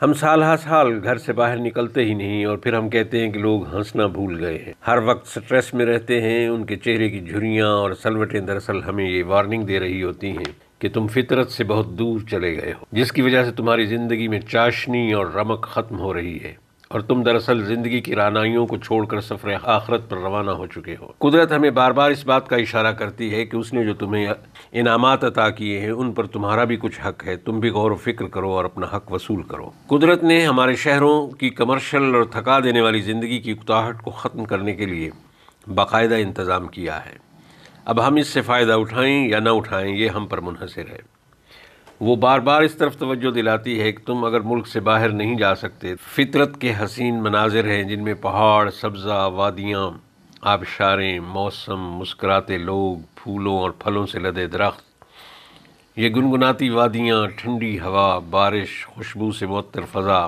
हम साल हा साल घर से बाहर निकलते ही नहीं और फिर हम कहते हैं कि लोग हंसना भूल गए हैं हर वक्त स्ट्रेस में रहते हैं उनके चेहरे की झुरियाँ और सलवटें दरअसल हमें ये वार्निंग दे रही होती हैं कि तुम फितरत से बहुत दूर चले गए हो जिसकी वजह से तुम्हारी ज़िंदगी में चाशनी और रमक ख़त्म हो रही है और तुम दरअसल जिंदगी की रानाइयों को छोड़कर सफर आखरत पर रवाना हो चुके हो कुदरत हमें बार बार इस बात का इशारा करती है कि उसने जो तुम्हें इनाम अता किए हैं उन पर तुम्हारा भी कुछ हक है तुम भी गौर फिक्र करो और अपना हक वसूल करो कुदरत ने हमारे शहरों की कमर्शल और थका देने वाली ज़िंदगी की उकताहट को ख़त्म करने के लिए बाकायदा इंतज़ाम किया है अब हम इससे फ़ायदा उठाएं या ना उठाएं ये हम पर मुनहसर है वो बार बार इस तरफ तवज्जो दिलाती है कि तुम अगर मुल्क से बाहर नहीं जा सकते फितरत के हसीन मनाजिर हैं जिनमें पहाड़ सब्ज़ा वादियाँ आबशारें मौसम मुस्कराते लोग फूलों और फलों से लदे दरख्त ये गुनगुनाती वादियाँ ठंडी हवा बारिश खुशबू से मअतर फ़ज़ा